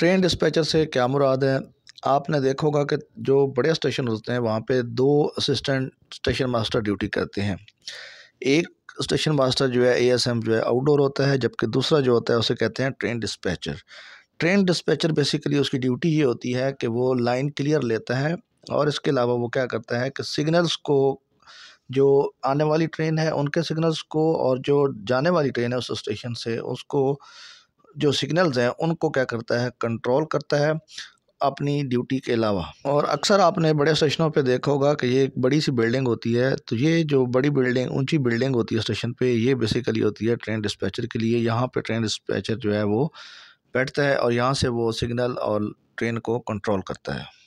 train dispatcher से क्या मुराद है आपने देखा होगा कि जो बड़े स्टेशन होते हैं वहाँ पे दो असिस्टेंट स्टेशन मास्टर ड्यूटी करते हैं एक स्टेशन मास्टर जो है एएसएम जो है आउटडोर होता है जबकि दूसरा जो होता है उसे कहते हैं train dispatcher train dispatcher basically उसकी ड्यूटी ये होती है कि वो लाइन क्लियर लेता है और इसके अलावा वो क्या करता है कि सिग्नल्स को जो आने वाली ट्रेन है उनके सिग्नल्स को और जो जाने वाली ट्रेन है उस स्टेशन से उसको जो सिग्नल्स हैं उनको क्या करता है कंट्रोल करता है अपनी ड्यूटी के अलावा और अक्सर आपने बड़े स्टेशनों पे देखा होगा कि ये एक बड़ी सी बिल्डिंग होती है तो ये जो बड़ी बिल्डिंग ऊंची बिल्डिंग होती है स्टेशन पे ये बेसिकली होती है ट्रेन डिस्पैचर के लिए यहाँ पे ट्रेन डिस्पैचर जो है वो बैठता है और यहाँ से वो सिग्नल और ट्रेन को कंट्रोल करता है